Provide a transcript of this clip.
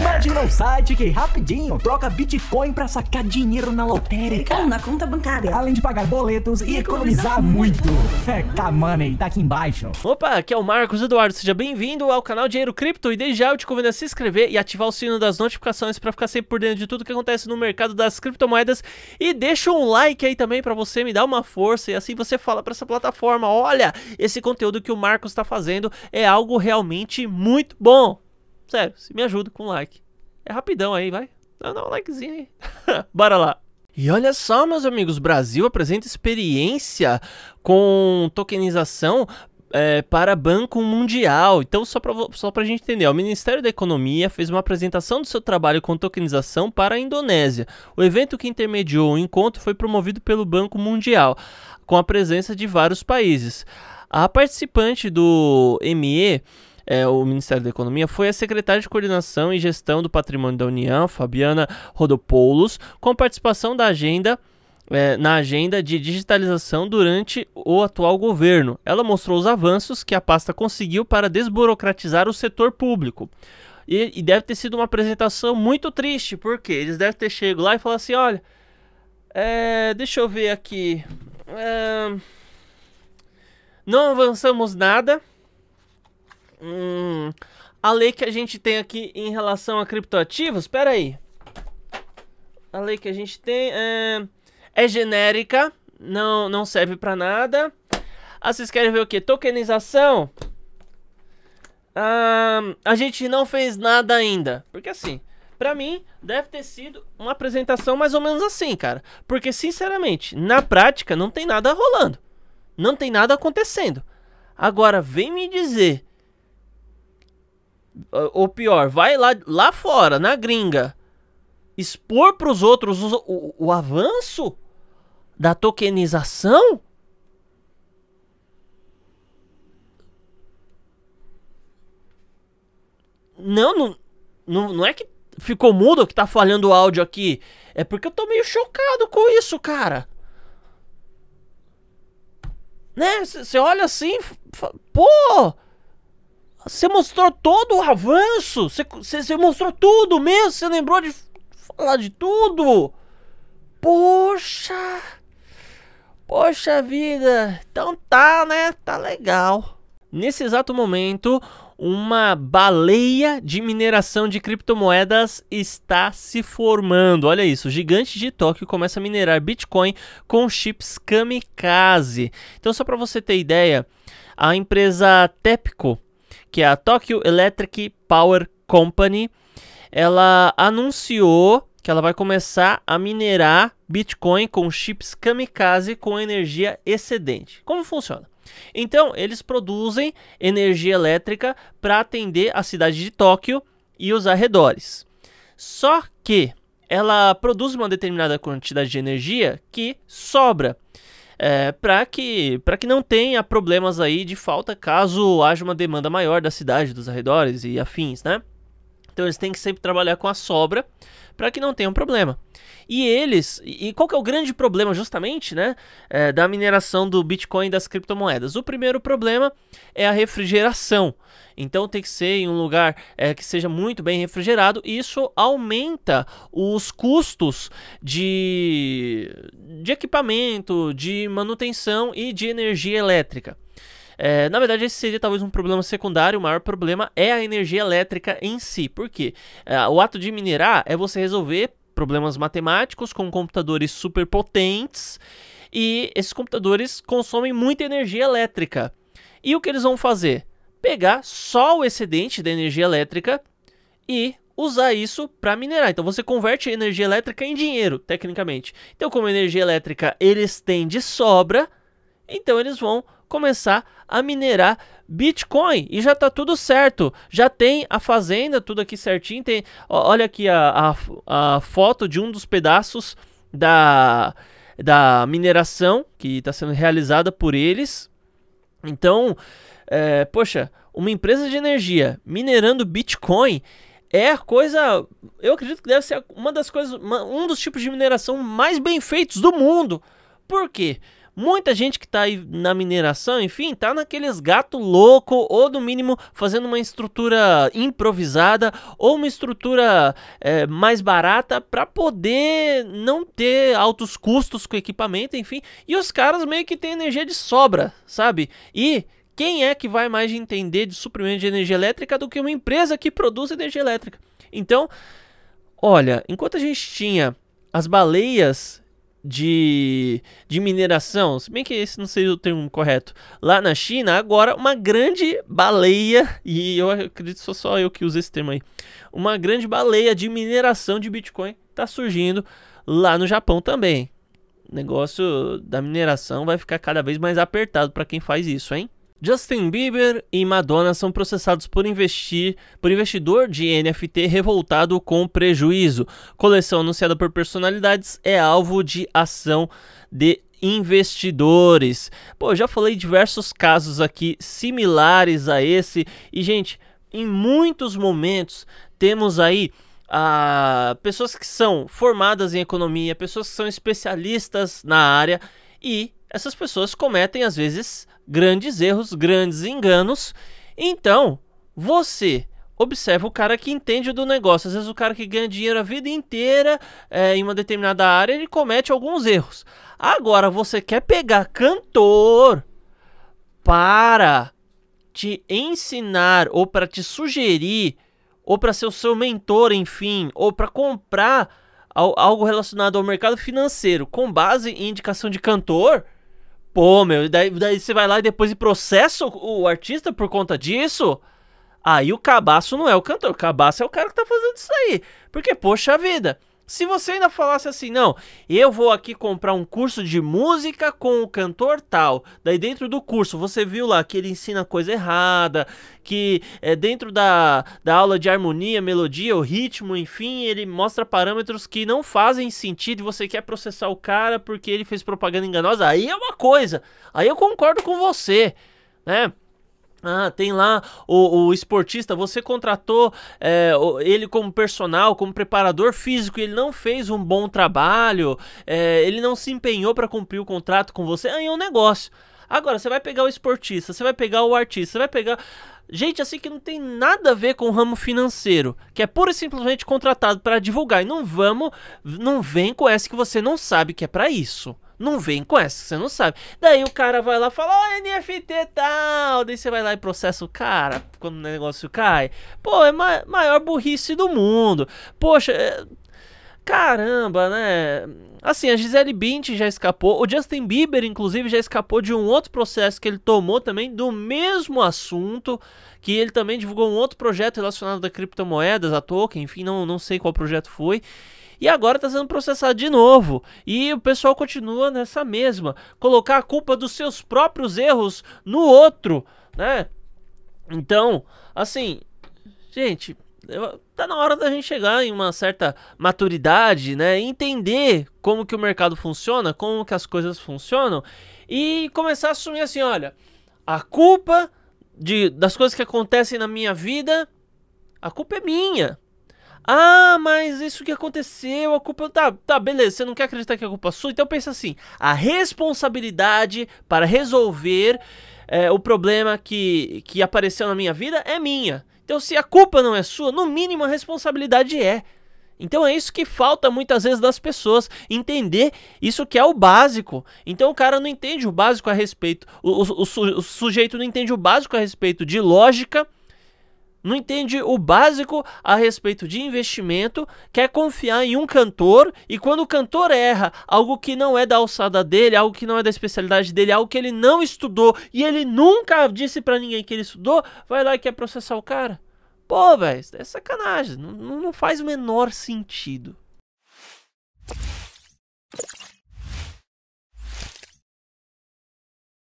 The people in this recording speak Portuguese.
Imagina um site que rapidinho troca Bitcoin para sacar dinheiro na lotérica. Ou então, na conta bancária. Além de pagar boletos e, e economizar, economizar muito. muito. É, Kamoney, tá aqui embaixo. Opa, aqui é o Marcos Eduardo. Seja bem-vindo ao canal Dinheiro Cripto. E desde já eu te convido a se inscrever e ativar o sino das notificações para ficar sempre por dentro de tudo que acontece no mercado das criptomoedas. E deixa um like aí também para você me dar uma força. E assim você fala para essa plataforma: olha, esse conteúdo que o Marcos está fazendo é algo realmente muito bom. Sério, se me ajuda com um like. É rapidão aí, vai. Dá, dá um likezinho aí. Bora lá. E olha só, meus amigos, Brasil apresenta experiência com tokenização é, para Banco Mundial. Então, só para só a gente entender, ó, o Ministério da Economia fez uma apresentação do seu trabalho com tokenização para a Indonésia. O evento que intermediou o encontro foi promovido pelo Banco Mundial, com a presença de vários países. A participante do ME é, o Ministério da Economia, foi a secretária de Coordenação e Gestão do Patrimônio da União, Fabiana Rodopoulos, com participação da agenda é, na agenda de digitalização durante o atual governo. Ela mostrou os avanços que a pasta conseguiu para desburocratizar o setor público. E, e deve ter sido uma apresentação muito triste, porque eles devem ter chegado lá e falado assim: olha, é, deixa eu ver aqui. É, não avançamos nada. Hum, a lei que a gente tem aqui em relação a criptoativos, espera aí. A lei que a gente tem é, é genérica, não, não serve para nada. Ah, vocês querem ver o que? Tokenização. Ah, a gente não fez nada ainda, porque assim, para mim deve ter sido uma apresentação mais ou menos assim, cara. Porque sinceramente, na prática não tem nada rolando, não tem nada acontecendo. Agora vem me dizer ou pior, vai lá, lá fora, na gringa, expor para os outros o, o, avanço da tokenização? Não, não, não, não, é que ficou mudo que tá falhando o áudio aqui. É porque eu tô meio chocado com isso, cara. Né? Você olha assim, pô, você mostrou todo o avanço. Você, você, você mostrou tudo mesmo. Você lembrou de falar de tudo. Poxa. Poxa vida. Então tá, né? Tá legal. Nesse exato momento, uma baleia de mineração de criptomoedas está se formando. Olha isso, o gigante de Tóquio começa a minerar Bitcoin com chips kamikaze. Então, só para você ter ideia, a empresa Tepco que é a Tokyo Electric Power Company, ela anunciou que ela vai começar a minerar Bitcoin com chips kamikaze com energia excedente. Como funciona? Então, eles produzem energia elétrica para atender a cidade de Tóquio e os arredores. Só que ela produz uma determinada quantidade de energia que sobra é, para que, que não tenha problemas aí de falta caso haja uma demanda maior da cidade, dos arredores e afins, né? Então eles têm que sempre trabalhar com a sobra para que não tenha um problema. E eles, e qual que é o grande problema justamente, né, é, da mineração do Bitcoin e das criptomoedas? O primeiro problema é a refrigeração. Então tem que ser em um lugar é, que seja muito bem refrigerado e isso aumenta os custos de, de equipamento, de manutenção e de energia elétrica. É, na verdade, esse seria talvez um problema secundário. O maior problema é a energia elétrica em si. Por quê? É, o ato de minerar é você resolver problemas matemáticos com computadores super potentes. E esses computadores consomem muita energia elétrica. E o que eles vão fazer? Pegar só o excedente da energia elétrica e usar isso para minerar. Então você converte a energia elétrica em dinheiro, tecnicamente. Então, como energia elétrica eles têm de sobra, então eles vão começar a minerar Bitcoin e já tá tudo certo. Já tem a fazenda, tudo aqui certinho. Tem, olha aqui a, a, a foto de um dos pedaços da, da mineração que está sendo realizada por eles. Então, é, poxa, uma empresa de energia minerando Bitcoin é a coisa. Eu acredito que deve ser uma das coisas, uma, um dos tipos de mineração mais bem feitos do mundo. Por quê? Muita gente que está aí na mineração, enfim, tá naqueles gato louco ou no mínimo fazendo uma estrutura improvisada ou uma estrutura é, mais barata para poder não ter altos custos com equipamento, enfim. E os caras meio que têm energia de sobra, sabe? E quem é que vai mais entender de suprimento de energia elétrica do que uma empresa que produz energia elétrica? Então, olha, enquanto a gente tinha as baleias de, de mineração, se bem que esse não seja o termo correto, lá na China, agora uma grande baleia, e eu acredito que sou só eu que uso esse termo aí, uma grande baleia de mineração de Bitcoin está surgindo lá no Japão também. O negócio da mineração vai ficar cada vez mais apertado para quem faz isso, hein? Justin Bieber e Madonna são processados por investir por investidor de NFT revoltado com prejuízo. Coleção anunciada por personalidades é alvo de ação de investidores. Pô, já falei diversos casos aqui similares a esse e gente, em muitos momentos temos aí ah, pessoas que são formadas em economia, pessoas que são especialistas na área e essas pessoas cometem às vezes grandes erros, grandes enganos. Então, você observa o cara que entende do negócio. Às vezes o cara que ganha dinheiro a vida inteira é, em uma determinada área, ele comete alguns erros. Agora, você quer pegar cantor para te ensinar ou para te sugerir ou para ser o seu mentor, enfim, ou para comprar algo relacionado ao mercado financeiro com base em indicação de cantor, Pô, meu, daí, daí você vai lá e depois processa o, o artista por conta disso? Aí o cabaço não é o cantor, o cabaço é o cara que tá fazendo isso aí. Porque, poxa vida, se você ainda falasse assim, não, eu vou aqui comprar um curso de música com o cantor tal, daí dentro do curso você viu lá que ele ensina coisa errada, que é, dentro da, da aula de harmonia, melodia, o ritmo, enfim, ele mostra parâmetros que não fazem sentido e você quer processar o cara porque ele fez propaganda enganosa, aí é uma coisa, aí eu concordo com você, né? Ah, tem lá o, o esportista, você contratou é, ele como personal, como preparador físico, ele não fez um bom trabalho, é, ele não se empenhou para cumprir o contrato com você, aí é um negócio. Agora, você vai pegar o esportista, você vai pegar o artista, você vai pegar. Gente assim que não tem nada a ver com o ramo financeiro, que é pura e simplesmente contratado para divulgar. E não vamos, não vem com essa que você não sabe que é para isso. Não vem com essa, você não sabe. Daí o cara vai lá e fala, ó, oh, NFT tal. Daí você vai lá e processa o cara quando o negócio cai. Pô, é ma maior burrice do mundo. Poxa, é... caramba, né? Assim, a Gisele Bündchen já escapou. O Justin Bieber, inclusive, já escapou de um outro processo que ele tomou também do mesmo assunto. Que ele também divulgou um outro projeto relacionado a criptomoedas, a token. Enfim, não, não sei qual projeto foi e agora está sendo processado de novo. E o pessoal continua nessa mesma. Colocar a culpa dos seus próprios erros no outro, né? Então, assim, gente, tá na hora da gente chegar em uma certa maturidade, né? Entender como que o mercado funciona, como que as coisas funcionam e começar a assumir assim, olha, a culpa de, das coisas que acontecem na minha vida, a culpa é minha. Ah, mas isso que aconteceu, a culpa. Tá, tá, beleza, você não quer acreditar que a é culpa sua, então pensa assim: a responsabilidade para resolver é, o problema que, que apareceu na minha vida é minha. Então, se a culpa não é sua, no mínimo a responsabilidade é. Então é isso que falta muitas vezes das pessoas, entender isso que é o básico. Então o cara não entende o básico a respeito, o, o, o, su, o, sujeito não entende o básico a respeito de lógica, não entende o básico a respeito de investimento, quer confiar em um cantor e quando o cantor erra algo que não é da alçada dele, algo que não é da especialidade dele, algo que ele não estudou e ele nunca disse para ninguém que ele estudou, vai lá e quer processar o cara. Pô, velho, é sacanagem, não, não faz o menor sentido.